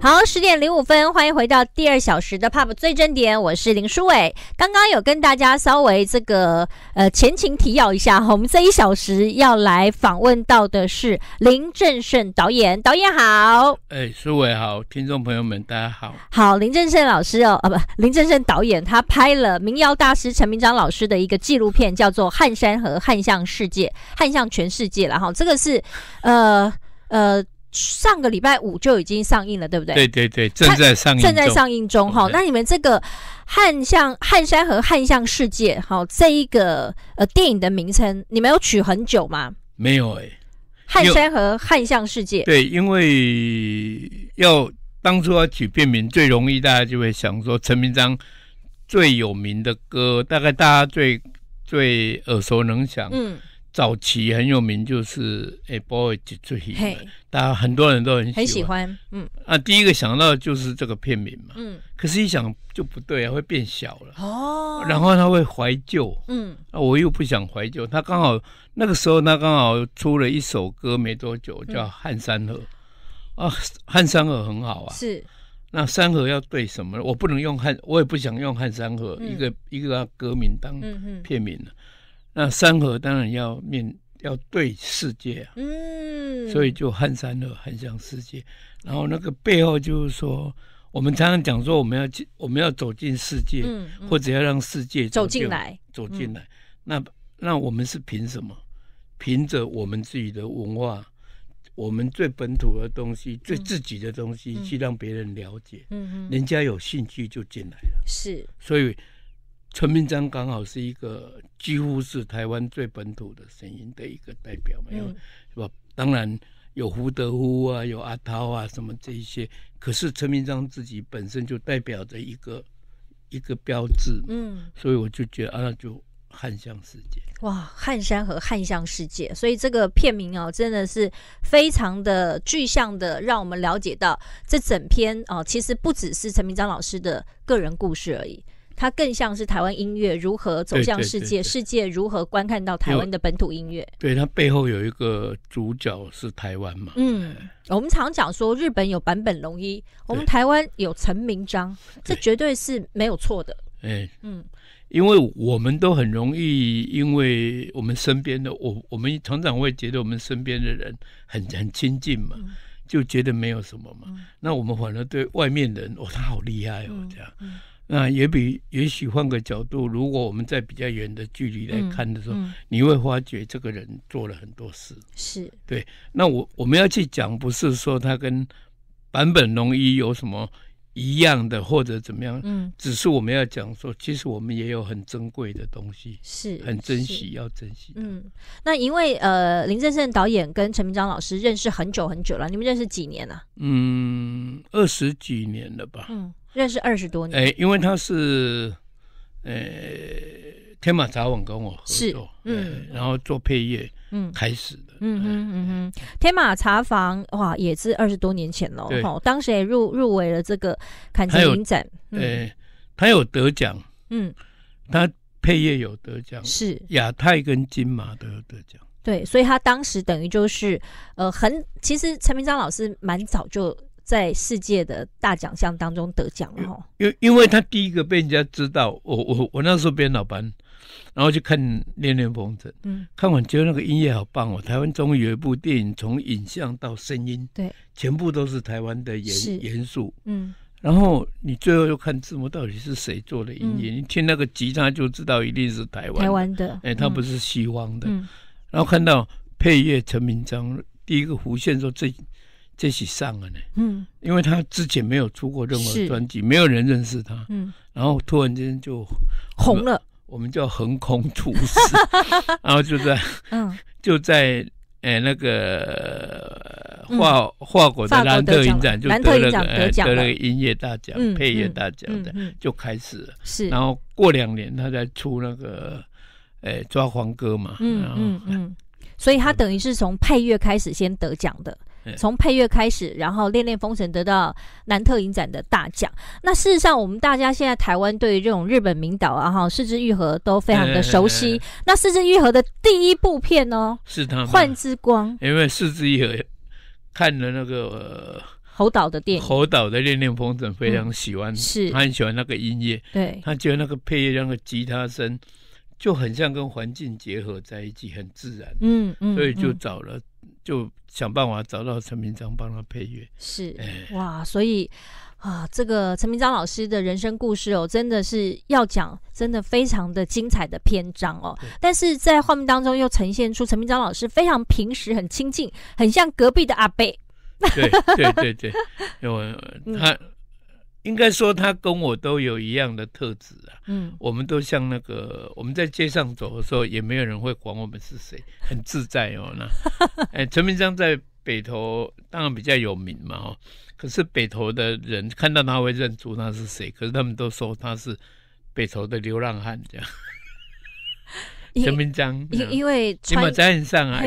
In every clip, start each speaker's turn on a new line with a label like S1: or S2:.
S1: 好，十点零五分，欢迎回到第二小时的 Pub 最正点，我是林书伟。刚刚有跟大家稍微这个呃前情提要一下，我们这一小时要来访问到的是林正盛导演，导演好。
S2: 哎，书伟好，听众朋友们大家好。
S1: 好，林正盛老师哦，啊不，林正盛导演他拍了民谣大师陈明章老师的一个纪录片，叫做《汉山和汉向世界》，汉向全世界了哈。这个是，呃呃。上个礼拜五就已经上映了，对不对？对对对，正在上映，正在上映中哈。那你们这个《汉相》《汉山》和《汉相世界》好，这一个呃电影的名称，你们有取很久吗？
S2: 没有哎，《汉山》
S1: 和《汉相世界》。对，
S2: 因为要当初要取片名，最容易大家就会想说陈明章最有名的歌，大概大家最最耳熟能详。嗯。早期很有名就是《A Boy》最出大家很多人都很很喜欢，嗯。啊，第一个想到就是这个片名嘛，嗯。可是，一想就不对，啊，会变小了哦。然后，他会怀旧，嗯。啊，我又不想怀旧。他刚好那个时候，他刚好出了一首歌没多久，叫《汉三河》啊，《汉三河》很好啊。是。那三河要对什么？我不能用汉，我也不想用汉三河，一个一个歌名当片名了。那山河当然要面要对世界啊，嗯，所以就撼山河，撼向世界。然后那个背后就是说，我们常常讲说，我们要进，我们要走进世界，嗯，或者要让世界走进来，走进来。那那我们是凭什么？凭着我们自己的文化，我们最本土的东西，最自己的东西，去让别人了解，嗯嗯，人家有兴趣就进来了。是。所以陈明章刚好是一个。几乎是台湾最本土的声音的一个代表嘛，有、是吧？当然有胡德夫啊，有阿涛啊，什么这些。可是陈明章自己本身就代表着一个一个标志，嗯。所以我就觉得啊，就汉香世界。
S1: 哇，汉山和汉香世界，所以这个片名啊，真的是非常的具象的，让我们了解到这整篇啊，其实不只是陈明章老师的个人故事而已。它更像是台湾音乐如何走向世界，世界如何观看到台湾的本土音乐。
S2: 对，它背后有一个主角是台湾嘛？
S1: 嗯，我们常讲说日本有坂本龙一，我们台湾有陈明章，这绝对是没有错的。
S2: 哎，嗯，因为我们都很容易，因为我们身边的我，我们常常会觉得我们身边的人很很亲近嘛，就觉得没有什么嘛。那我们反而对外面人，哦，他好厉害哦，这样。那也比也许换个角度，如果我们在比较远的距离来看的时候，你会发觉这个人做了很多事。是对。那我我们要去讲，不是说他跟版本龙一有什么一样的或者怎么样。嗯。只是我们要讲说，其实我们也有很珍贵的东西，是很珍惜要珍惜
S1: 嗯。那因为呃，林正盛导演跟陈明章老师认识很久很久了，你们认识几年呢？
S2: 嗯，二十几年了吧。嗯。
S1: 认识二十多年，哎，
S2: 因为他是，呃，天马茶网跟我合作，嗯，然后做配乐，嗯，开始的，
S1: 嗯哼嗯哼，天马茶房哇，也是二十多年前喽，哈，当时也入入围了这个坎城影展，对，
S2: 他有得奖，嗯，他配乐有得奖，是亚太跟金马都有得
S1: 奖，对，所以他当时等于就是，呃，很，其实陈明章老师蛮早就。在世界的大奖项当中得奖了吼，
S2: 因因为他第一个被人家知道，我我我那时候编导班，然后就看《恋恋风尘》，嗯，看完觉得那个音乐好棒哦，台湾终于有一部电影从影像到声音，对，全部都是台湾的颜元素，嗯，然后你最后又看字幕，到底是谁做的音乐？你听那个吉他就知道一定是台湾，台湾的，哎，他不是西方的，然后看到配乐陈明章第一个弧线说这。这起上了呢，嗯，因为他之前没有出过任何专辑，没有人认识他，嗯，然后突然间就红了，我们叫横空出世，然后就在，嗯，就在诶那个华华国的兰特影展就得了个得了音乐大奖、配乐大奖的，就开始，了，是，然后过两年他再出那个诶抓狂歌嘛，嗯
S1: 嗯嗯，所以他等于是从配乐开始先得奖的。从配乐开始，然后《恋恋风尘》得到南特影展的大奖。那事实上，我们大家现在台湾对于这种日本名导啊，哈，四泽愈合都非常的熟悉。那四泽愈合的第一部片哦，是他《幻之光》。
S2: 因为四泽愈合看了那个
S1: 侯导的电影，侯
S2: 导的《恋恋风尘》非常喜欢，是，他很喜欢那个音乐。对，他觉得那个配乐，那个吉他声就很像跟环境结合在一起，很自然。嗯嗯，所以就找了。就想办法找到陈明章帮他配乐，是
S1: 哇，所以啊，这个陈明章老师的人生故事哦，真的是要讲，真的非常的精彩的篇章哦。但是在画面当中又呈现出陈明章老师非常平时很亲近，很像隔壁的阿贝。
S2: 对对对对，为 他。应该说，他跟我都有一样的特质啊。嗯，我们都像那个，我们在街上走的时候，也没有人会管我们是谁，很自在哦。那，哎，陈明章在北投当然比较有名嘛，哦，可是北投的人看到他会认出他是谁，可是他们都说他是北投的流浪汉这样。陈明章，因因为在媒上啊，在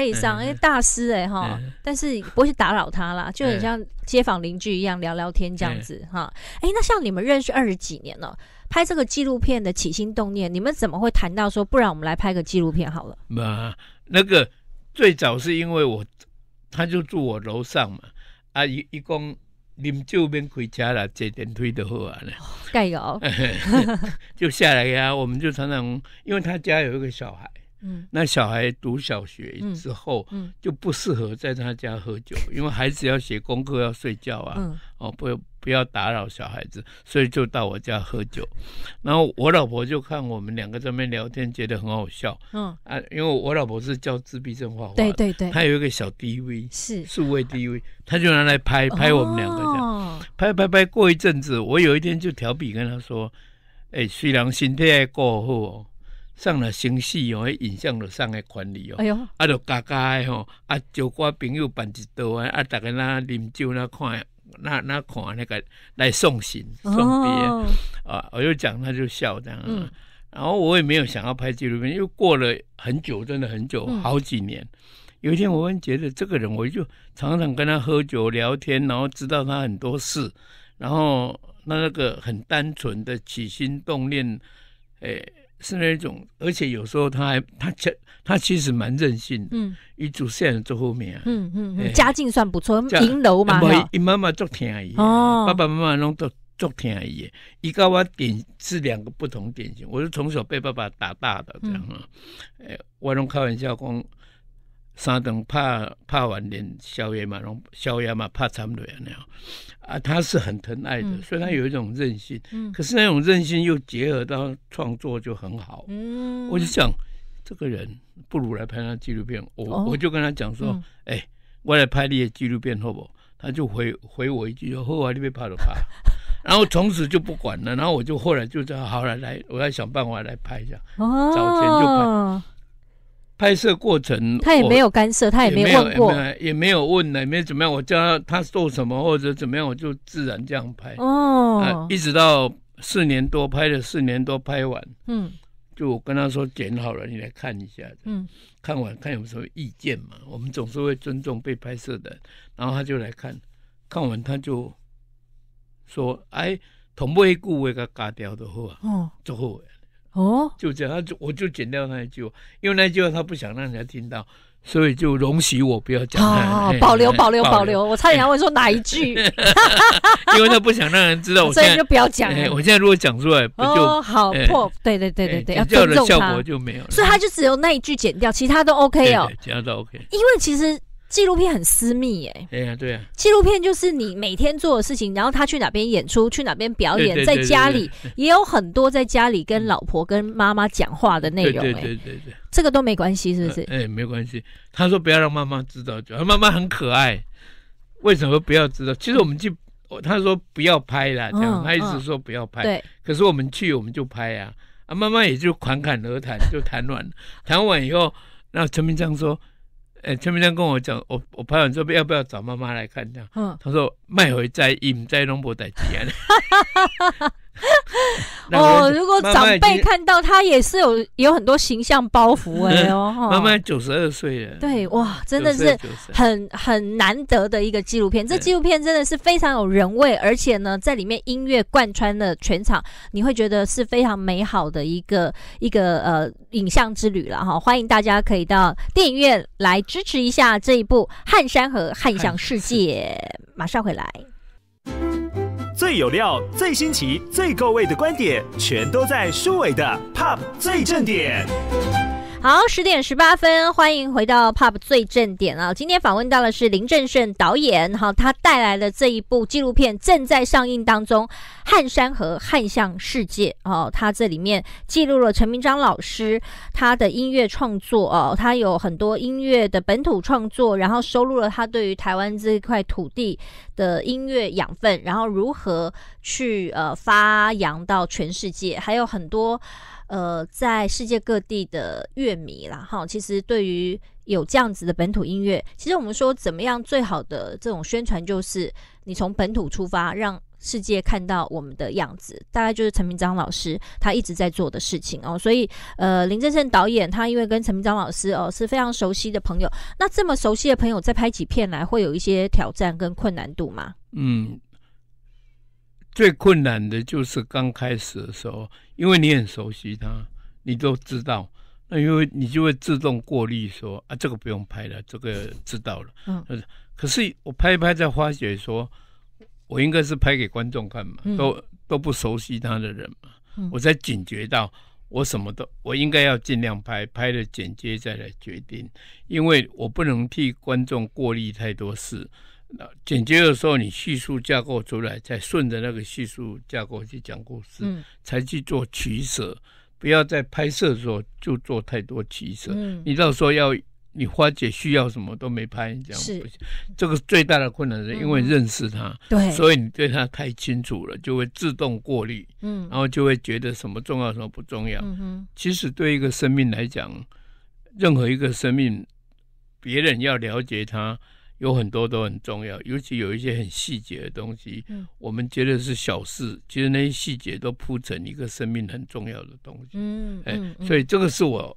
S2: 媒上，因
S1: 为大师哎哈，但是不会去打扰他啦，就很像街坊邻居一样聊聊天这样子哈。哎，那像你们认识二十几年了，拍这个纪录片的起心动念，你们怎么会谈到说，不然我们来拍个纪录片好了？
S2: 嘛，那个最早是因为我，他就住我楼上嘛，啊一一共。你们就免回家了，这点推得好啊！带有，就下来呀。我们就常常，因为他家有一个小孩，嗯，那小孩读小学之后，嗯，就不适合在他家喝酒，因为孩子要写功课，要睡觉啊，哦，不。不要打扰小孩子，所以就到我家喝酒。然后我老婆就看我们两个在边聊天，觉得很好笑。嗯啊，因为我老婆是教自闭症画画，对对对，她有一个小 DV，是数位 DV，她就拿来拍拍我们两个哦、拍拍拍。过一阵子，我有一天就调皮跟她说：“哎，虽然心态过后哦。”上了形式哦，影像的上来管理哦，哎呦，阿就嘎嘎，的吼，啊，招个朋友办一桌啊，啊，大家那饮酒那看。”那那款那个来送行送别啊，我就讲他就笑这样，然后我也没有想要拍纪录片，又过了很久，真的很久，好几年。有一天，我会觉得这个人，我就常常跟他喝酒聊天，然后知道他很多事，然后那那个很单纯的起心动念，哎。是那种，而且有时候他还他其他其实蛮任性的。嗯，伊祖先做后面啊。嗯嗯嗯，家境
S1: 算不错，银楼嘛。我
S2: 伊妈妈做天阿姨，爸爸妈妈拢都做天阿姨。伊甲我典是两个不同典型，我是从小被爸爸打大的，这样啊。诶，我拢开玩笑讲。沙登怕怕晚点宵夜嘛，然后宵夜嘛怕残腿那样，啊，他是很疼爱的，所以他有一种任性，嗯，可是那种任性又结合到创作就很好，嗯，我就想这个人不如来拍那纪录片，我我就跟他讲说，哎，我来拍你的纪录片好不？他就回回我一句说，后来你被拍了拍，然后从此就不管了，然后我就后来就这样，好了来，我要想办法来拍一下，
S1: 哦，找钱就拍。
S2: 拍摄过程，他也没有干涉，他也没有问过，也没有问呢，也没怎么样。我叫他他做什么或者怎么样，我就自然这样拍。哦，一直到四年多拍了四年多拍完，嗯，就我跟他说剪好了，你来看一下嗯，看完看有什么意见嘛？我们总是会尊重被拍摄的。然后他就来看，看完他就说：“哎，同步一顾为他个加掉话，哦，啊，后。”好。”哦，就这样，他就我就剪掉那一句因为那句话他不想让人家听到，所以就容许我不要讲。哦，保留，保留，保
S1: 留，我差点要问说哪一句，因为他不想
S2: 让人知道，所以就不要讲。我现在如果讲出来，哦，好破，
S1: 对对对对对，要尊重他，效果就没有。所以他就只有那一句剪掉，其他都 OK 哦，剪掉都 OK。因为其实。纪录片很私密，耶。哎呀，对呀，纪录片就是你每天做的事情，然后他去哪边演出，去哪边表演，在家里也有很多在家里跟老婆跟妈妈讲话的内容，哎，对对对对，这个都没关系，是不是？
S2: 哎，没关系。他说不要让妈妈知道，就妈妈很可爱，为什么不要知道？其实我们去，他说不要拍了，这样他意思说不要拍，对。可是我们去，我们就拍啊，啊，妈妈也就侃侃而谈，就谈完了，谈完以后，那陈明章说。哎，前天跟我讲，我我拍完照片要不要找妈妈来看他，他说卖回在饮在龙柏在吉安。哦，如果长辈看
S1: 到他，也是有有很多形象包袱哎 哦，妈妈
S2: 九十二岁了，
S1: 对哇，真的是很很难得的一个纪录片。这纪录片真的是非常有人味，而且呢，在里面音乐贯穿了全场，你会觉得是非常美好的一个一个呃影像之旅了哈。欢迎大家可以到电影院来支持一下这一部《汉山和汉翔世界》，马上回来。最有料、最新奇、最够味的观点，全都在舒伟的《Pop 最正点》。好，十点十八分，欢迎回到 Pub 最正点啊！今天访问到的是林正盛导演，好，他带来的这一部纪录片正在上映当中，《汉山和汉向世界》哦，他这里面记录了陈明章老师他的音乐创作哦，他有很多音乐的本土创作，然后收录了他对于台湾这一块土地的音乐养分，然后如何去呃发扬到全世界，还有很多。呃，在世界各地的乐迷啦，哈，其实对于有这样子的本土音乐，其实我们说怎么样最好的这种宣传，就是你从本土出发，让世界看到我们的样子，大概就是陈明章老师他一直在做的事情哦。所以，呃，林正盛导演他因为跟陈明章老师哦是非常熟悉的朋友，那这么熟悉的朋友再拍几片来，会有一些挑战跟困难度吗？
S2: 嗯，最困难的就是刚开始的时候。因为你很熟悉他，你都知道，那因为你就会自动过滤说啊，这个不用拍了，这个知道了。嗯，可是我拍一拍在发觉说，我应该是拍给观众看嘛，都都不熟悉他的人嘛，我才警觉到我什么都我应该要尽量拍，拍了剪接再来决定，因为我不能替观众过滤太多事。那剪接的时候，你叙述架构出来，才顺着那个叙述架构去讲故事，嗯，才去做取舍，不要在拍摄的时候就做太多取舍。你到时候要你花姐需要什么都没拍，这样行。这个最大的困难是，因为认识他，对，所以你对他太清楚了，就会自动过滤，嗯，然后就会觉得什么重要，什么不重要。嗯其实对一个生命来讲，任何一个生命，别人要了解他。有很多都很重要，尤其有一些很细节的东西，嗯，我们觉得是小事，其实那些细节都铺成一个生命很重要的东西，嗯嗯，所以这个是我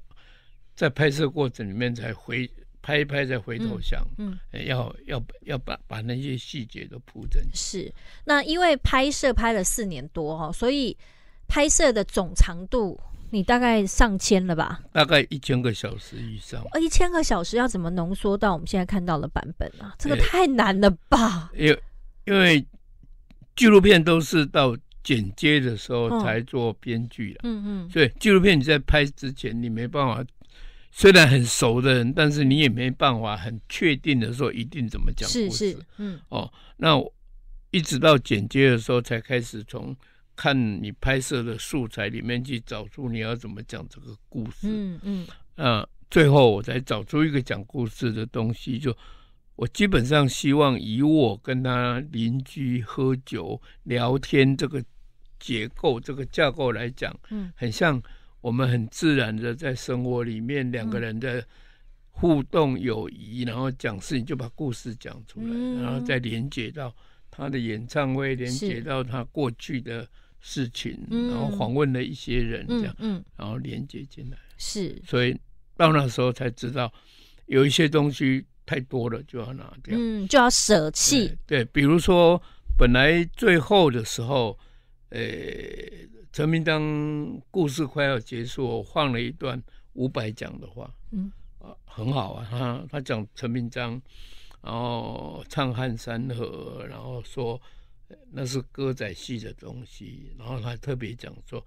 S2: 在拍摄过程里面才回拍一拍再回头想，嗯，要要要把把那些细节都铺成。是，
S1: 那因为拍摄拍了四年多哦，所以拍摄的总长度。你大概上千了吧？
S2: 大概一千个小时以上。啊，
S1: 一千个小时要怎么浓缩到我们现在看到的版本啊？这个太难了吧？
S2: 因为因为纪录片都是到剪接的时候才做编剧的，嗯嗯。所以纪录片你在拍之前你没办法，虽然很熟的人，但是你也没办法很确定的说一定怎么讲。是是，嗯。哦，那一直到剪接的时候才开始从。看你拍摄的素材里面去找出你要怎么讲这个故事。嗯嗯。最后我再找出一个讲故事的东西，就我基本上希望以我跟他邻居喝酒聊天这个结构、这个架构来讲，嗯，很像我们很自然的在生活里面两个人的互动友谊，然后讲事情就把故事讲出来，然后再连接到他的演唱会，连接到他过去的。事情，然后访问了一些人这样，然后连接进来，是，所以到那时候才知道，有一些东西太多了，就要拿
S1: 掉，嗯，就要舍弃。
S2: 对，比如说本来最后的时候，呃，陈明章故事快要结束，我放了一段五百讲的话，嗯，啊，很好啊，他他讲陈明章，然后唱汉山河，然后说。那是歌仔戏的东西，然后他特别讲说，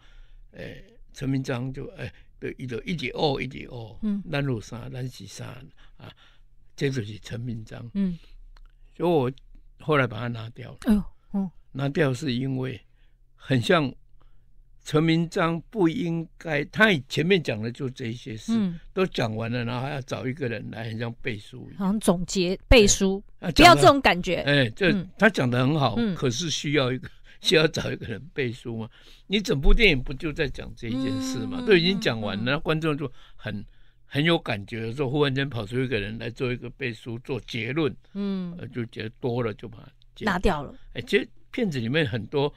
S2: 诶，陈明章就哎，对，一直一点二，一点二，嗯，兰若山、兰溪山啊，这就是陈明章，嗯，所以我后来把它拿掉了，嗯，拿掉是因为很像。陈明章不应该，他前面讲的就这些事，都讲完了，然后还要找一个人来，很像背书，
S1: 好像总结背书，不要这种感觉。哎，
S2: 这他讲的很好，可是需要一个，需要找一个人背书嘛？你整部电影不就在讲这一件事嘛？都已经讲完了，观众就很很有感觉，有时候忽然间跑出一个人来做一个背书，做结论，嗯，就觉得多了，就把它拿掉了。哎，其实片子里面很多。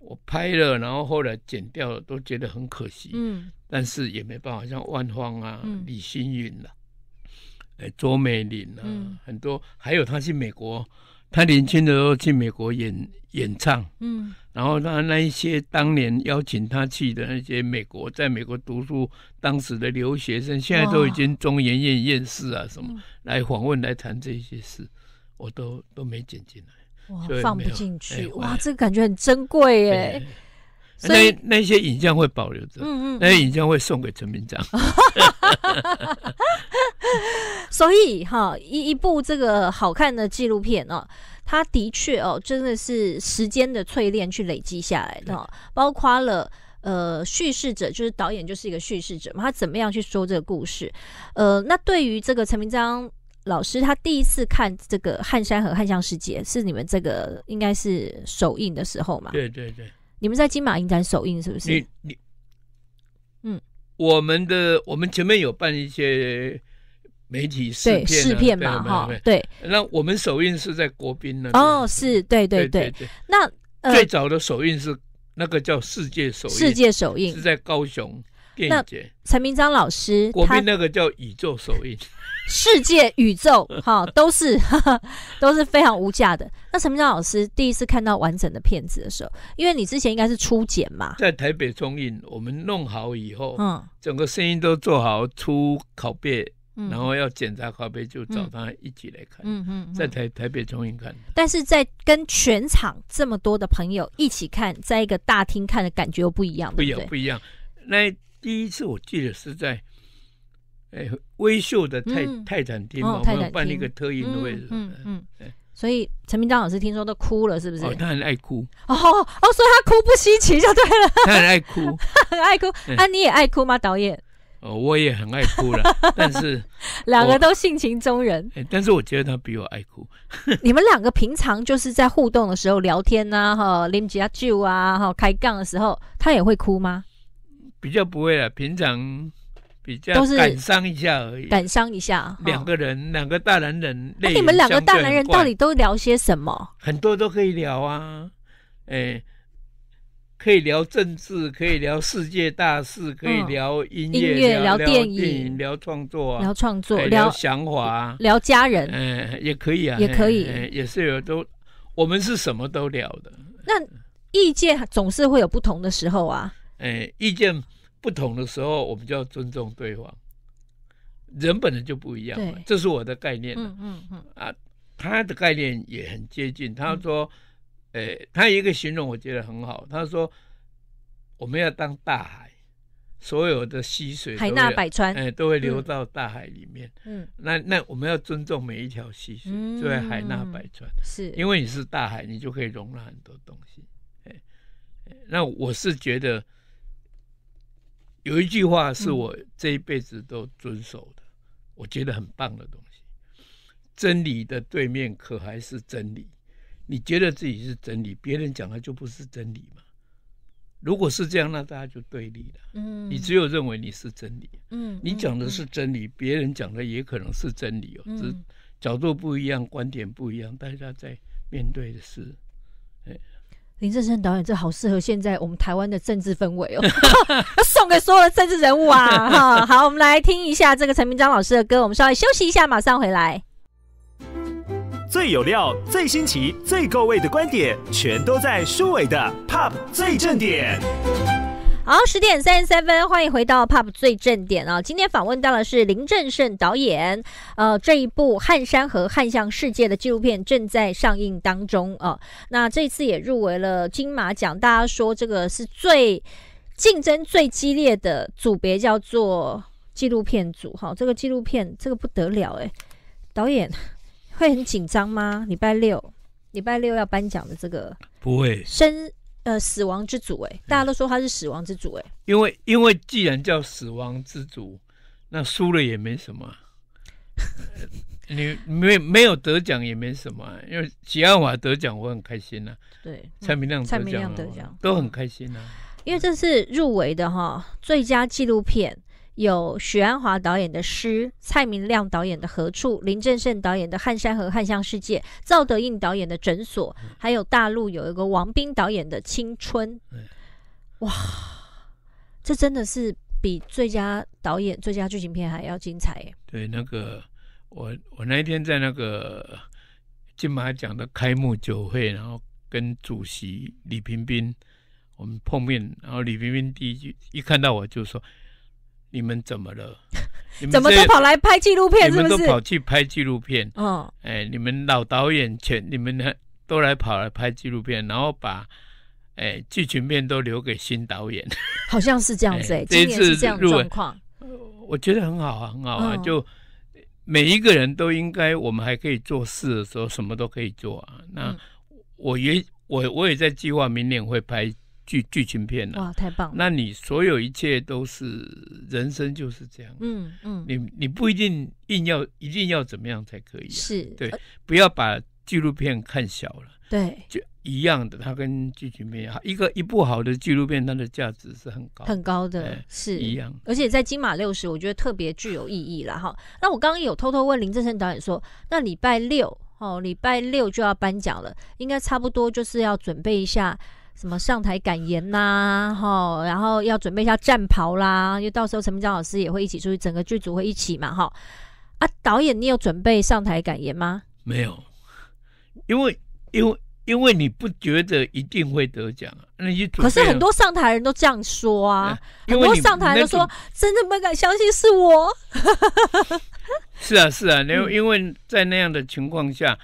S2: 我拍了，然后后来剪掉了，都觉得很可惜。嗯，但是也没办法，像万芳啊、李星云啊、呃，卓美玲啊，很多。还有他去美国，他年轻的时候去美国演演唱。嗯，然后他那一些当年邀请他去的那些美国，在美国读书当时的留学生，现在都已经中研院院士啊什么，来访问来谈这些事，我都都没剪进来。哇，放不进去，哇，
S1: 这个感觉很珍贵耶！
S2: 所以那些影像会保留着，嗯嗯，那些影像会送给陈明章。
S1: 所以哈，一一部这个好看的纪录片哦，它的确哦，真的是时间的淬炼去累积下来的，包括了呃，叙事者就是导演就是一个叙事者嘛，他怎么样去说这个故事？呃，那对于这个陈明章。老师他第一次看这个《汉山和汉相世界》是你们这个应该是首映的时候嘛？对对对，你们在金马影展首映是不是？你你嗯，
S2: 我们的我们前面有办一些媒体试片试片嘛哈？对，那我们首映是在国宾呢。哦，是对对对对，那最早的首映是那个叫世界首映，世界首映是在高雄。那
S1: 陈明章老师，国宾那
S2: 个叫宇宙首映，
S1: 世界宇宙哈，都是 都是非常无价的。那陈明章老师第一次看到完整的片子的时候，因为你之前应该是初剪嘛，
S2: 在台北中印，我们弄好以后，嗯，整个声音都做好，出拷贝，然后要检查拷贝，就找他一起来看，嗯嗯，在台台北中影看，
S1: 但是在跟全场这么多的朋友一起看，在一个大厅看的感觉又不一样，不一
S2: 样，不一样，那。第一次我记得是在哎威秀的泰泰坦厅嘛，我们办了一个特映的位置。嗯
S1: 嗯。所以陈明章老师听说都哭了，是不是？哦，
S2: 他很爱哭。
S1: 哦哦，所以他哭不稀奇就对了。
S2: 他很爱哭，
S1: 很爱哭。啊，你也爱哭吗，导演？
S2: 哦，我也很爱哭了，但是两个都
S1: 性情中人。
S2: 但是我觉得他比我爱哭。
S1: 你们两个平常就是在互动的时候聊天呐，哈，拎起旧啊，哈，开杠的时候他也会哭吗？
S2: 比较不会了，平常比较感伤一下而已，感伤
S1: 一下。两
S2: 个人，两个大男人，那你们两个大男人到底
S1: 都聊些什么？
S2: 很多都可以聊啊，哎，可以聊政治，可以聊世界大事，可以聊音乐，聊电影，聊创作，聊创作，聊想法，聊家人。嗯，也可以啊，也可以，也是有都，我们是什么都聊的。
S1: 那意见总是会有不同的时候啊。
S2: 哎，意见。不同的时候，我们就要尊重对方。人本来就不一样，对，这是我的概念。嗯嗯嗯，啊，他的概念也很接近。他说：“诶，他一个形容，我觉得很好。他说我们要当大海，所有的溪水，海纳百川，哎，都会流到大海里面。嗯，那那我们要尊重每一条溪水，因为海纳百川，是，因为你是大海，你就可以容纳很多东西。哎，那我是觉得。”有一句话是我这一辈子都遵守的，我觉得很棒的东西。真理的对面可还是真理。你觉得自己是真理，别人讲的就不是真理嘛？如果是这样，那大家就对立了。嗯。你只有认为你是真理。嗯。你讲的是真理，别人讲的也可能是真理哦，只是角度不一样，观点不一样，大家在面对的是。
S1: 林正生导演，这好适合现在我们台湾的政治氛围哦，送给所有的政治人物啊！哈，好，我们来听一下这个陈明章老师的歌，我们稍微休息一下，马上回来。最有料、最新奇、最够味的观点，全都在舒伟的《Pop 最正点》。好，十点三十三分，欢迎回到 Pub 最正点啊！今天访问到的是林正盛导演，呃，这一部《汉山和汉向世界》的纪录片正在上映当中啊。那这次也入围了金马奖，大家说这个是最竞争最激烈的组别，叫做纪录片组哈。这个纪录片这个不得了哎，导演会很紧张吗？礼拜六，礼拜六要颁奖的这个不会生。呃，死亡之主哎，大家都说他是死亡之主哎，
S2: 因为因为既然叫死亡之主，那输了也没什么，你没没有得奖也没什么，因为吉安华得奖我很开心呐，对，蔡明亮得奖，蔡明亮得奖都很开心啊，
S1: 因为这是入围的哈，最佳纪录片。有许鞍华导演的《诗》，蔡明亮导演的《何处》，林正盛导演的《汉山和汉香世界》，赵德胤导演的《诊所》，还有大陆有一个王斌导演的《青春》。
S2: 哇，
S1: 这真的是比最佳导演、最佳剧情片还要精彩耶！
S2: 对，那个我我那一天在那个金马奖的开幕酒会，然后跟主席李冰冰我们碰面，然后李冰冰第一句一看到我就说。你们怎么了？你们怎么都跑来拍纪录片？你们都跑去拍纪录片。嗯，哎，你们老导演全，你们呢都来跑来拍纪录片，然后把哎剧情片都留给新导演。好像是这样子 哎，今年是这样状况。我觉得很好啊，很好啊，就每一个人都应该，我们还可以做事的时候，什么都可以做啊。那我也我我也在计划明年会拍。剧剧情片了哇，太棒了！那你所有一切都是人生就是这样，嗯嗯，你你不一定硬要一定要怎么样才可以是对，不要把纪录片看小了，对，就一样的，它跟剧情片一样，一个一部好的纪录片，它的价值是很高很高的是，一样，而
S1: 且在金马六十，我觉得特别具有意义了哈。那我刚刚有偷偷问林正盛导演说，那礼拜六哦，礼拜六就要颁奖了，应该差不多就是要准备一下。什么上台感言呐，哈，然后要准备一下战袍啦，因为到时候陈明章老师也会一起出去，整个剧组会一起嘛，哈。啊，导演，你有准备上台感言吗？
S2: 没有，因为，因为，因为你不觉得一定会得奖啊？那些可是很多
S1: 上台人都这样说啊，很多上台人都说真的不敢相信是我。
S2: 是啊，是啊，那因为在那样的情况下，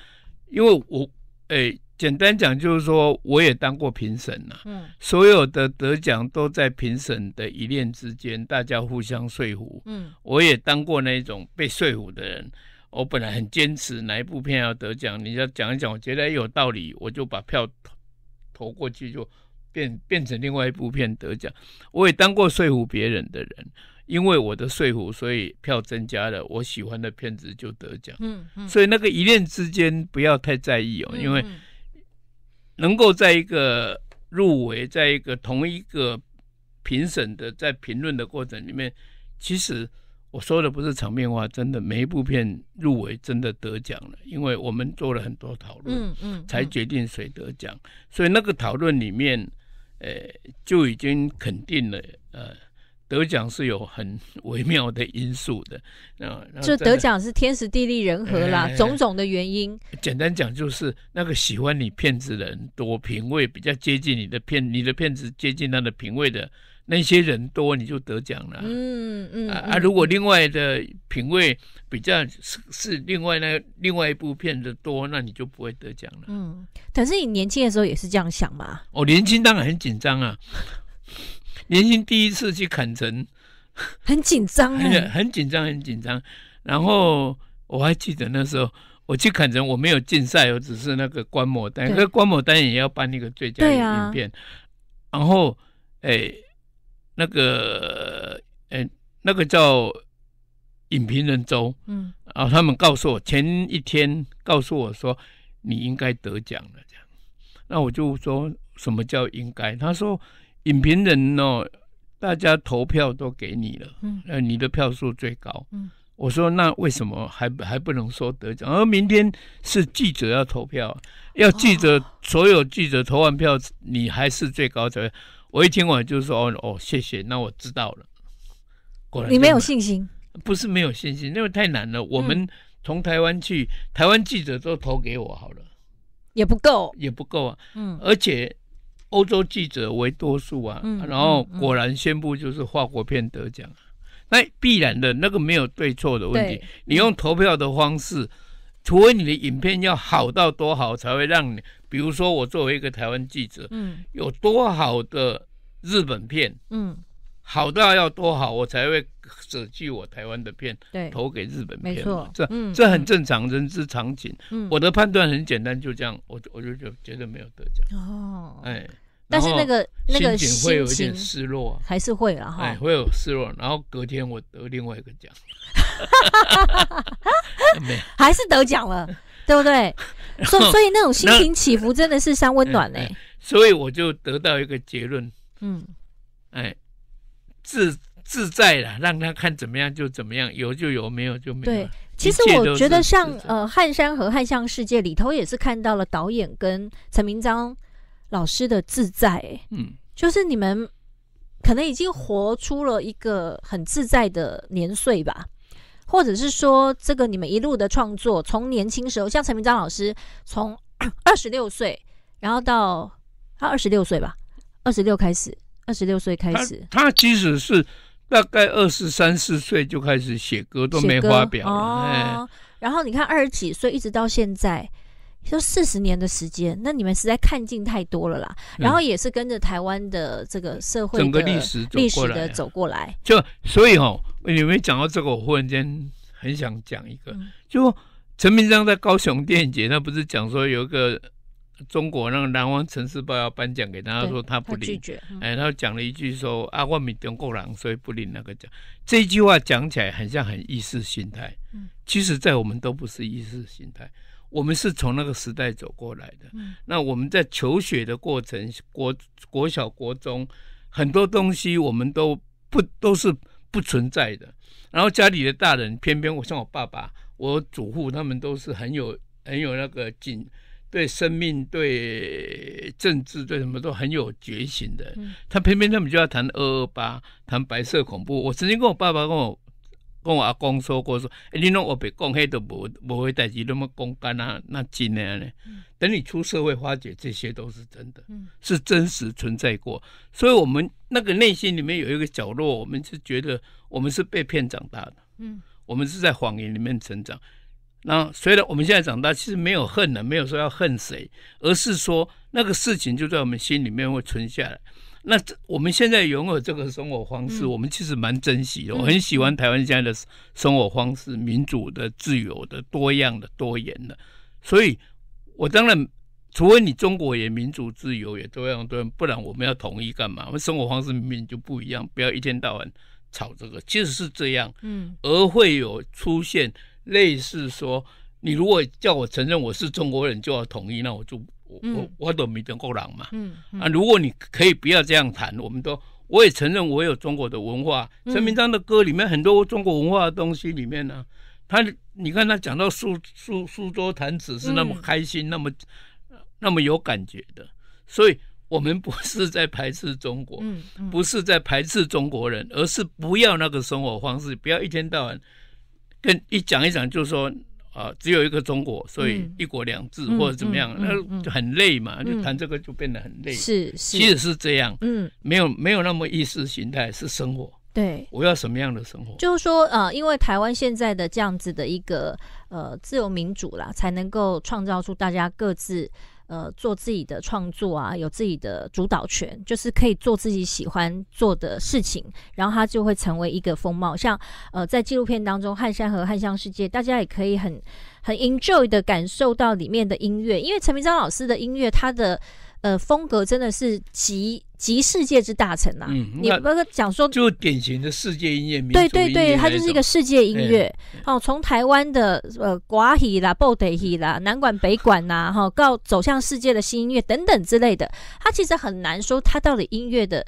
S2: 因为我，哎。简单讲就是说，我也当过评审呐。嗯，所有的得奖都在评审的一念之间，大家互相说服。嗯，我也当过那种被说服的人。我本来很坚持哪一部片要得奖，你要讲一讲，我觉得有道理，我就把票投过去，就变变成另外一部片得奖。我也当过说服别人的人，因为我的说服，所以票增加了，我喜欢的片子就得奖。嗯嗯，所以那个一念之间不要太在意哦，因为。能够在一个入围，在一个同一个评审的在评论的过程里面，其实我说的不是场面话，真的每一部片入围，真的得奖了，因为我们做了很多讨论，嗯嗯，才决定谁得奖，所以那个讨论里面，呃，就已经肯定了，呃。得奖是有很微妙的因素的就得奖
S1: 是天时地利人和啦，种种的原因。
S2: 简单讲就是那个喜欢你片子的人多，品味比较接近你的片，你的片子接近他的品味的那些人多，你就得奖了。嗯嗯啊，如果另外的品味比较是是另外那另外一部片子多，那你就不会得奖了。
S1: 嗯，可是你年轻的时候也是这样想嘛？
S2: 哦，年轻当然很紧张啊。年轻第一次去砍城，
S1: 很紧张 很
S2: 紧张，很紧张。然后我还记得那时候我去砍城，我没有竞赛，我只是那个观摩单。那观摩单也要颁那个最佳影片。然后，哎，那个，哎，那个叫影评人周，嗯，然后他们告诉我，前一天告诉我说你应该得奖了。这样，那我就说什么叫应该？他说。影评人哦，大家投票都给你了，那你的票数最高。我说那为什么还还不能说得奖？而明天是记者要投票，要记者所有记者投完票，你还是最高者。我一听完就说：“哦哦，谢谢，那我知道了。”果然你没有信心？不是没有信心，因为太难了。我们从台湾去，台湾记者都投给我好了，也不够，也不够啊。嗯，而且。欧洲记者为多数啊，然后果然宣布就是法国片得奖，那必然的那个没有对错的问题，你用投票的方式，除非你的影片要好到多好才会让你，比如说我作为一个台湾记者，嗯，有多好的日本片，嗯，好到要多好我才会舍弃我台湾的片，对，投给日本，没错，这这很正常，人之常情。我的判断很简单，就这样，我我就觉觉得没有得奖，哦，哎。但是那个那个心情会有一点失落，还是会了哈，会有失落。然后隔天我得另外一个奖，哈
S1: 哈哈还是得奖了，对不对？所所以那种心情起伏真的是三温暖嘞。
S2: 所以我就得到一个结论，嗯，哎，自自在了，让他看怎么样就怎么样，有就有，没有就没。有。对，其实我觉得像
S1: 呃《汉山和汉象世界》里头也是看到了导演跟陈明章。老师的自在，嗯，就是你们可能已经活出了一个很自在的年岁吧，或者是说，这个你们一路的创作，从年轻时候，像陈明章老师，从 二十六岁，然后到他二十六岁吧，二十六开始，二十六岁开始，
S2: 他即使是大概二十三四岁就开始写歌，都没发表哦。
S1: 然后你看二十几岁一直到现在。就四十年的时间，那你们实在看尽太多了啦。然后也是跟着台湾的这个社会整个历史历史的走过来。
S2: 就所以哦，有没有讲到这个？我忽然间很想讲一个，就陈明章在高雄电影节，他不是讲说有一个中国那个《南方城市报》要颁奖给他，说他不领。哎，他讲了一句说：“啊，我闽东过郎，所以不领那个奖。”这句话讲起来很像很意识形态。嗯，其实，在我们都不是意识形态。我们是从那个时代走过来的，那我们在求学的过程，国国小、国中，很多东西我们都不都是不存在的。然后家里的大人，偏偏我像我爸爸、我祖父，他们都是很有很有那个警，对生命、对政治、对什么都很有觉醒的。他偏偏他们就要谈二二八，谈白色恐怖。我曾经跟我爸爸跟我。跟我阿公说过说，你若我别讲黑都无无会代志，那么讲干啊，那真呢？等你出社会发觉，这些都是真的，是真实存在过。所以，我们那个内心里面有一个角落，我们是觉得我们是被骗长大的，我们是在谎言里面成长。那虽然我们现在长大，其实没有恨了，没有说要恨谁，而是说那个事情就在我们心里面会存下来。那这我们现在拥有这个生活方式，我们其实蛮珍惜的，我很喜欢台湾现在的生活方式，民主的、自由的、多样的、多元的。所以，我当然，除非你中国也民主、自由、也多样、多样，不然我们要统一干嘛？我们生活方式明明就不一样，不要一天到晚吵这个。其实是这样，嗯，而会有出现类似说，你如果叫我承认我是中国人就要统一，那我就。我我我都没登过郎嘛嗯啊如果你可以不要这样谈我们都我也承认我有中国的文化陈明章的歌里面很多中国文化的东西里面呢他你看他讲到苏苏苏州弹词是那么开心那么那么有感觉的所以我们不是在排斥中国嗯不是在排斥中国人而是不要那个生活方式不要一天到晚跟一讲一讲就是说啊，只有一个中国，所以一国两制或者怎么样，那很累嘛，就谈这个就变得很累。是，其实是这样。嗯，没有没有那么意识形态，是生活。对，我要什么样的生活？
S1: 就是说，呃，因为台湾现在的这样子的一个呃自由民主啦，才能够创造出大家各自。呃，做自己的创作啊，有自己的主导权，就是可以做自己喜欢做的事情，然后他就会成为一个风貌。像呃，在纪录片当中，《汉山和汉香世界》，大家也可以很很 enjoy 的感受到里面的音乐，因为陈明章老师的音乐，他的。呃，风格真的是极极世界之大成呐！你不
S2: 是讲说，就典型的世界音乐，对对对，它就是一个世界音乐。
S1: 哦，从台湾的呃瓜希啦、布德希啦、南管、北管呐，哈，到走向世界的新音乐等等之类的，它其实很难说它到底音乐的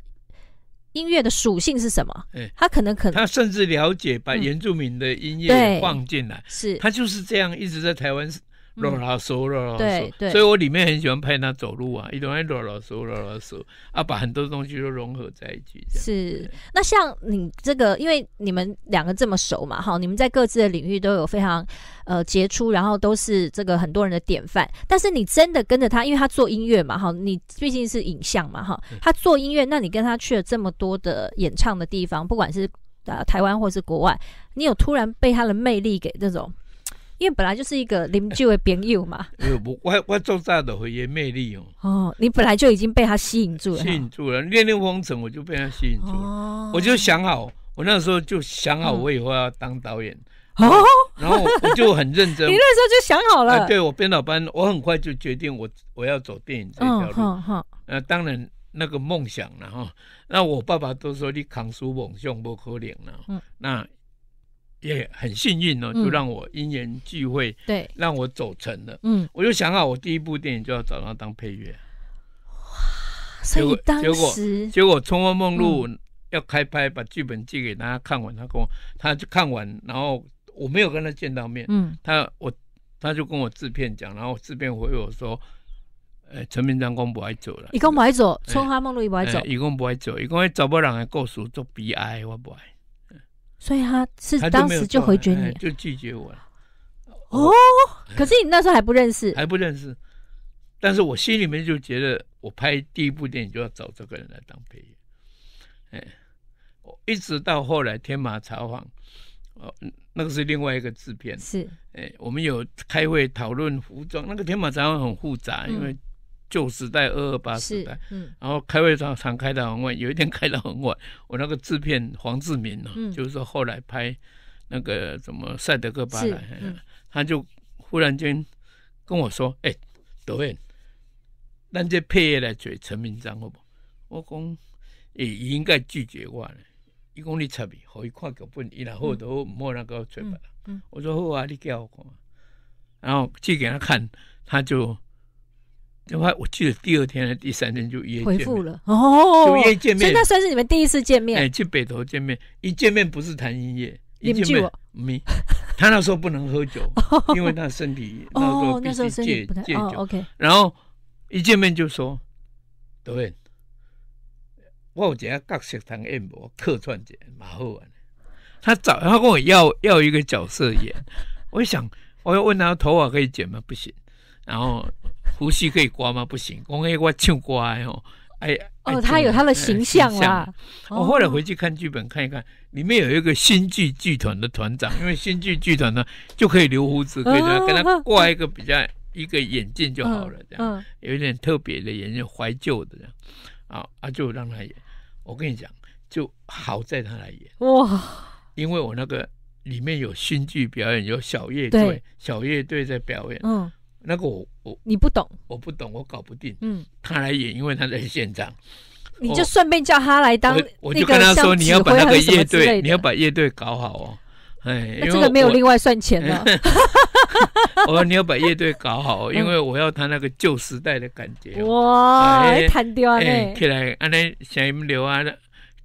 S1: 音乐的属性是什么。哎，可能可能，他
S2: 甚至了解把原住民的音乐放进来，是他就是这样一直在台湾。啰啰嗦啰啰嗦，所以我里面很喜欢拍他走路啊，一爱啰啰嗦啰啰嗦啊，把很多东西都融合在一起。
S1: 是。那像你这个，因为你们两个这么熟嘛，哈，你们在各自的领域都有非常呃杰出，然后都是这个很多人的典范。但是你真的跟着他，因为他做音乐嘛，哈，你毕竟是影像嘛，哈，他做音乐，那你跟他去了这么多的演唱的地方，不管是啊台湾或是国外，你有突然被他的魅力给这种。因为本来就是一个邻居的朋友嘛，
S2: 我我做啥都回伊魅力哦。
S1: 哦，你本来就已经被他
S2: 吸引住了，吸引住了。恋恋风尘我就被他吸引住了，我就想好，我那时候就想好，我以后要当导演。
S1: 哦，然后我
S2: 就很认真。你那时候就想好了？对，我编导班，我很快就决定，我我要走电影这条路。嗯嗯嗯。那当然那个梦想了哈，那我爸爸都说你扛书猛梦想不可怜了。嗯，那。也很幸运哦，就让我因缘聚会，对，让我走成了。嗯，我就想啊，我第一部电影就要找他当配乐。哇，所以当时结果《春花梦露》要开拍，把剧本寄给他看完，他跟我，他就看完，然后我没有跟他见到面。嗯，他我他就跟我制片讲，然后制片回我说，呃，陈明章公不爱走了，一共不爱走，《春花梦露》不爱走，一共不爱走，一共找不到人来告诉做 BI，我不爱。
S1: 所以他是当时就回绝你，
S2: 就拒绝我了。
S1: 哦，可是你那时候还不认识，还不认识。
S2: 但是我心里面就觉得，我拍第一部电影就要找这个人来当配角。哎，我一直到后来《天马茶坊》，哦，那个是另外一个制片。是，哎，我们有开会讨论服装。那个《天马茶坊》很复杂，因为。旧时代，二二八时代，嗯，然后开会常常开得很晚，有一天开得很晚，我那个制片黄志明啊，就是说后来拍那个什么《赛德克巴莱》，他就忽然间跟我说：“哎，导演，那这配乐的嘴陈明章好不？”我讲也应该拒绝我，一讲你差评，我一看剧本，伊然后都没那个嘴巴，嗯，我说好啊，你给我看，然后寄给他看，他就。另外，我记得第二天还是第三天就约见面了，哦，就约见面，所以那算
S1: 是你们第一次见面。哎，
S2: 去北投见面，一见面不是谈音乐，一见面没，他那时候不能喝酒，因为他身体那时候必须戒戒酒。OK。然后一见面就说：“导演，我有一个角色，当演播客串者，蛮好啊。”他找他跟我要要一个角色演，我想我要问他头发可以剪吗？不行。然后。胡须可以刮吗？不行，可以刮就刮哦。哎哦，他有他的形象啦。哦，后来回去看剧本看一看，里面有一个新剧剧团的团长，因为新剧剧团呢就可以留胡子，可以跟他挂一个比较一个眼镜就好了，这样有一点特别的眼镜，怀旧的这样啊啊，就让他演。我跟你讲，就好在他来演哇，因为我那个里面有新剧表演，有小乐队，小乐队在表演。嗯。那个我我你不懂，我不懂，我搞不定。嗯，他来演，因为他在现场，你就顺
S1: 便叫他来当。我就跟他说，你要把那个乐队，你要
S2: 把乐队搞好哦。哎，这个没有另外算钱了。我 说 你要把乐队搞好，因为我要他那个旧时代的感觉。哇，还弹掉呢。起来，安尼想什流啊？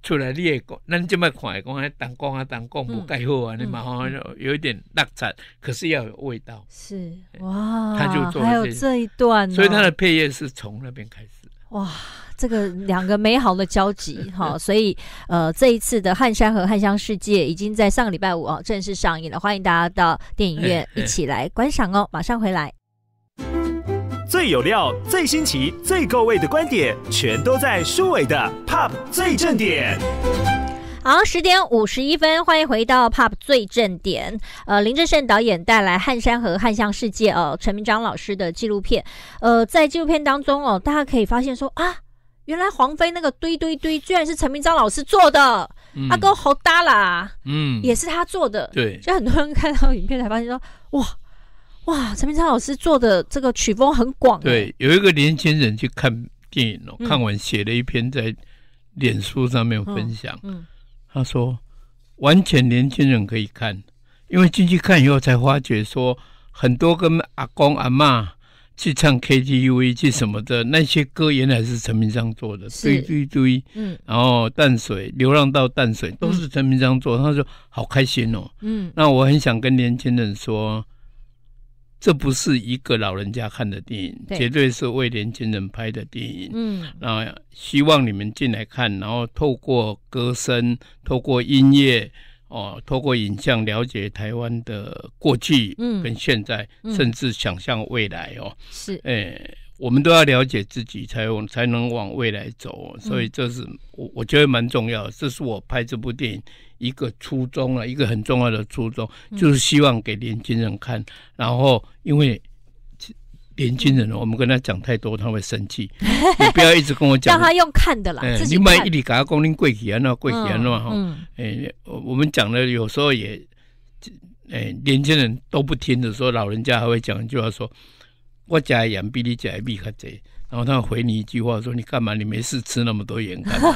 S2: 出来你也光，那这么快光还灯光啊，灯光不盖好啊，你嘛哈就有一点落差，可是要有味道。是
S1: 哇，他就做。还有这一段，所以他的
S2: 配乐是从那边开始。
S1: 哇，这个两个美好的交集 哈，所以呃，这一次的《汉山和汉香世界》已经在上个礼拜五啊正式上映了，欢迎大家到电影院一起来观赏哦，马上回来。最有料、最新奇、最够味的观点，全都在舒伟的《Pop 最正点》。好，十点五十一分，欢迎回到《Pop 最正点》。呃，林正胜导演带来《汉山和汉向世界》哦，陈明章老师的纪录片。呃，在纪录片当中哦，大家可以发现说啊，原来黄飞那个堆堆堆，居然是陈明章老师做的。阿哥好大啦，嗯，也是他做的。对，就很多人看到影片才发现说，哇。哇，陈明章老师做的这个曲风很广。对，
S2: 有一个年轻人去看电影哦，看完写了一篇在脸书上面分享。嗯，他说完全年轻人可以看，因为进去看以后才发觉说，很多跟阿公阿妈去唱 KTV 去什么的那些歌，原来是陈明章做的，堆堆堆。嗯，然后淡水流浪到淡水都是陈明章做，他说好开心哦。嗯，那我很想跟年轻人说。这不是一个老人家看的电影，绝对是为年轻人拍的电影。嗯，后希望你们进来看，然后透过歌声、透过音乐、哦，透过影像了解台湾的过去、跟现在，甚至想象未来哦。是，诶。我们都要了解自己，才往才能往未来走，所以这是我我觉得蛮重要。这是我拍这部电影一个初衷啊，一个很重要的初衷，就是希望给年轻人看。然后，因为年轻人我们跟他讲太多，他会生气。不要一直跟我讲。让他用
S1: 看的啦，你买一
S2: 滴给公供林贵贤了，贵贤了哈。哎，我们讲的有时候也，哎，年轻人都不听的，候，老人家还会讲一句话说。我加盐比你加盐还多，然后他回你一句话说：“你干嘛？你没事吃那么多盐干嘛？”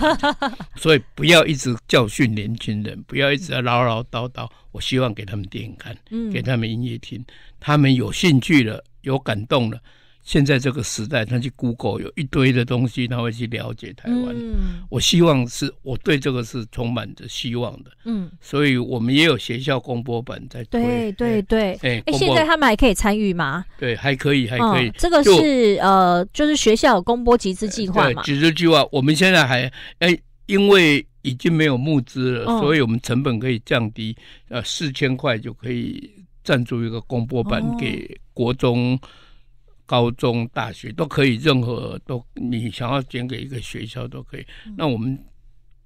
S2: 所以不要一直教训年轻人，不要一直唠唠叨叨。我希望给他们电影看，给他们音乐听，他们有兴趣了，有感动了。现在这个时代，他去 Google 有一堆的东西，他会去了解台湾。嗯我希望是我对这个是充满着希望的。嗯，所以我们也有学校公播版在对
S1: 对对。哎，现在他们还可以参与吗？
S2: 对，还可以，还可以。这个是
S1: 呃，就是学校有公播集资计划嘛？集
S2: 资计划，我们现在还哎，因为已经没有募资了，所以我们成本可以降低，呃，四千块就可以赞助一个公播版给国中。高中、大学都可以，任何都你想要捐给一个学校都可以。那我们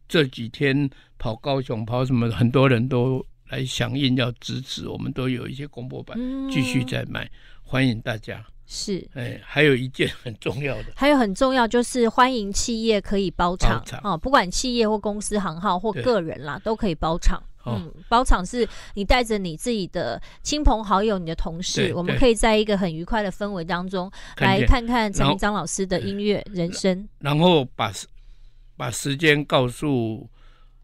S2: 这几天跑高雄、跑什么，很多人都来响应要支持，我们都有一些公募版继续在卖，欢迎大家。是，哎，还有一件很重要的，
S1: 还有很重要就是欢迎企业可以包场啊，不管企业或公司行号或个人啦，都可以包场。嗯，包场是你带着你自己的亲朋好友、你的同事，我们可以在一个很愉快的氛围当中来看看陈明章老师的音乐人生。
S2: 然后把把时间告诉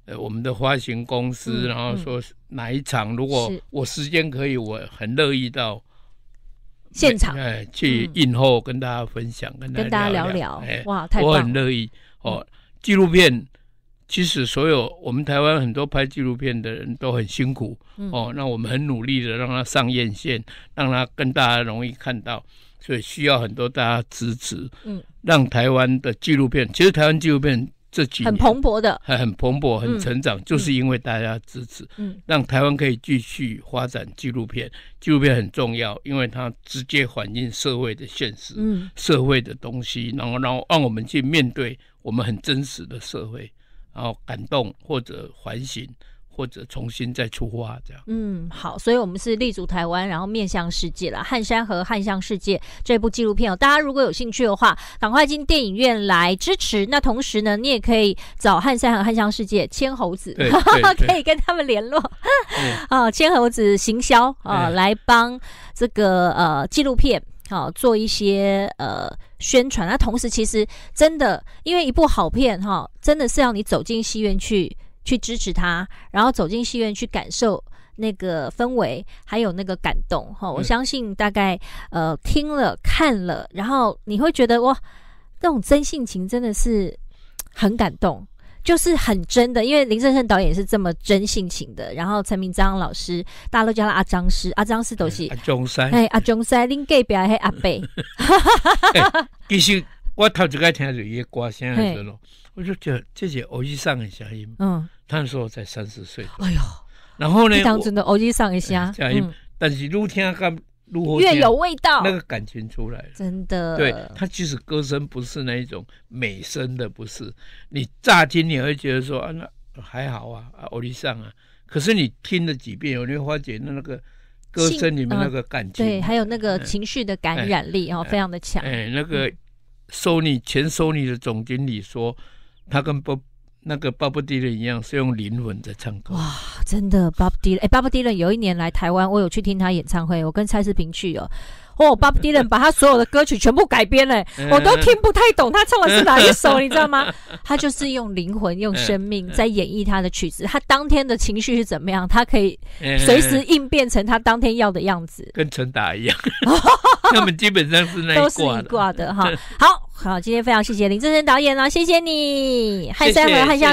S2: 呃我们的发行公司，然后说哪一场，如果我时间可以，我很乐意到现场哎去应后跟大家分享，跟大家聊聊。哇，太棒！我很乐意哦，纪录片。其实，所有我们台湾很多拍纪录片的人都很辛苦哦。那我们很努力的让它上院线，让它跟大家容易看到，所以需要很多大家支持。嗯，让台湾的纪录片，其实台湾纪录片这几年很蓬勃的，很很蓬勃，很成长，就是因为大家支持。嗯，让台湾可以继续发展纪录片。纪录片很重要，因为它直接反映社会的现实，嗯，社会的东西，然后然后让我们去面对我们很真实的社会。然后感动，或者反省。或者重新再出发，这
S1: 样。嗯，好，所以我们是立足台湾，然后面向世界了。汉山和汉象世界这部纪录片哦，大家如果有兴趣的话，赶快进电影院来支持。那同时呢，你也可以找汉山和汉象世界千猴子，可以跟他们联络 啊，千猴子行销啊，来帮这个呃纪录片。啊，做一些呃宣传，那同时其实真的，因为一部好片哈，真的是要你走进戏院去去支持它，然后走进戏院去感受那个氛围，还有那个感动哈。我相信大概呃听了看了，然后你会觉得哇，那种真性情真的是很感动。就是很真的，因为林正盛导演是这么真性情的。然后陈明章老师，大家都叫他阿张师，阿张师都是阿
S2: 中山，哎，阿
S1: 中山，您隔壁是阿伯，哈
S2: 哈哈哈其实我头一个听就一个瓜声时候，我就觉得这是欧遇上的声音。嗯，他说才三十岁。哎呦，然后呢，当真的
S1: 欧吉的一下，
S2: 但是你听刚。越有味道，那个感情出来了，真的。对他，即使歌声不是那一种美声的，不是，你乍听你会觉得说啊，那还好啊，啊，欧丽桑啊。可是你听了几遍，你会发现那那个歌声里面那个感情，对，还有那个情
S1: 绪的感染力啊，非常的强。哎，那个
S2: 索尼前索尼的总经理说，他跟不。那个巴布 a 伦一样，是用灵魂在唱
S1: 歌。哇，真的，巴布 a 伦！哎，巴布 a 伦有一年来台湾，我有去听他演唱会，我跟蔡思平去哦。哦 b o b d y l a n 把他所有的歌曲全部改编了，我都听不太懂他唱的是哪一首，你知道吗？他就是用灵魂、用生命在演绎他的曲子。他当天的情绪是怎么样，他可以随时应变成他当天要的样子。
S2: 跟陈达一样，他们基本上是那一挂
S1: 的哈。好好，今天非常谢谢林正盛导演啊，谢谢你，汉三和汉相。